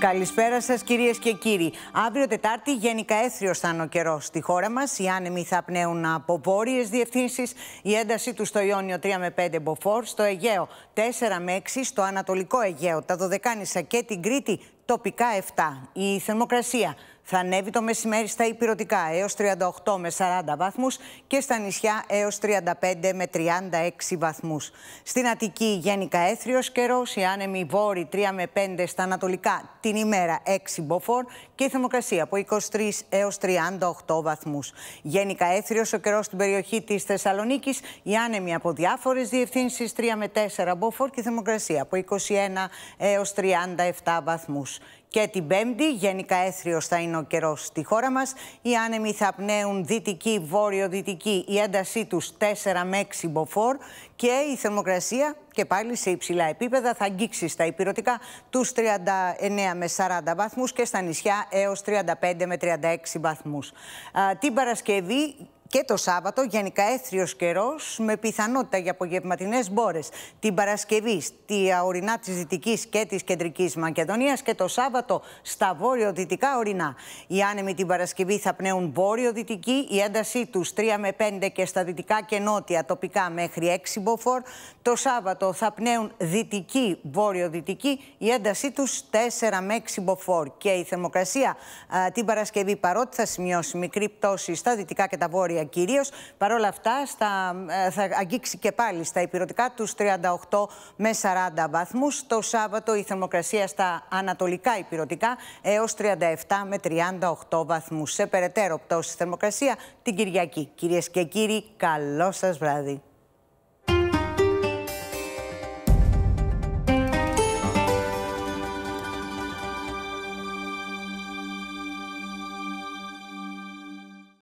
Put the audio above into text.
Καλησπέρα σας, κυρίες και κύριοι. Αύριο Τετάρτη, γενικά έθριο θα είναι ο καιρός στη χώρα μας. Οι άνεμοι θα πνέουν από βόρειες διευθύνσεις. Η ένταση τους στο Ιόνιο 3 με 5 μποφόρ, στο Αιγαίο 4 με 6, στο Ανατολικό Αιγαίο, τα Δωδεκάνησα και την Κρήτη τοπικά 7. Η θερμοκρασία θα ανέβει το μεσημέρι στα υπηρετικά έως 38 με 40 βαθμούς και στα νησιά έως 35 με 36 βαθμούς. Στην Αττική γενικά έθριος καιρός, Η άνεμη βόρει 3 με 5 στα ανατολικά την ημέρα 6 μποφόρ και η θερμοκρασία από 23 έως 38 βαθμούς. Γενικά έθριος ο καιρός στην περιοχή της Θεσσαλονίκης, Η άνεμη από διάφορες διευθύνσεις 3 με 4 μποφόρ και η θερμοκρασία από 21 έως 37 βαθμούς. Και την Πέμπτη, γενικά έθριος θα είναι ο καιρός στη χώρα μας. Οι άνεμοι θα πνέουν δυτική, βόρειο-δυτική, η έντασή τους 4 με 6 μποφόρ και η θερμοκρασία και πάλι σε υψηλά επίπεδα θα αγγίξει στα υπηρετικά τους 39 με 40 βαθμούς και στα νησιά έως 35 με 36 βαθμού. Την Παρασκευή και το Σάββατο, γενικά έθριος καιρός, με πιθανότητα για απογευματινές μπόρες. Την Παρασκευή, στη ορεινά της Δυτικής και της Κεντρικής Μακεδονίας και το Σάββατο στα βόρειο-δυτικά ορεινά. Οι άνεμοι την Παρασκευή θα πνέουν βόρειο-δυτική, η έντασή τους 3 με 5 και στα δυτικά και νότια τοπικά μέχρι 6 μποφόρ. Το Σάββατο θα πνέουν δυτική, βόρειο-δυτική, η έντασή τους 4 με 6 μποφόρ. Και η θερμοκρασία την Παρασκευή, παρότι θα σημειώσει μικρή πτώση στα δυτικά και τα βόρεια Κυρίως, κυρίως. Παρ' όλα αυτά ε, θα αγγίξει και πάλι στα υπηρετικά τους 38 με 40 βαθμούς. Το Σάββατο η θερμοκρασία στα ανατολικά υπηρετικά έως 37 με 38 βαθμούς. Σε περαιτέρω πτώση θερμοκρασία την Κυριακή. Κυρίες και κύριοι, καλό σας βράδυ.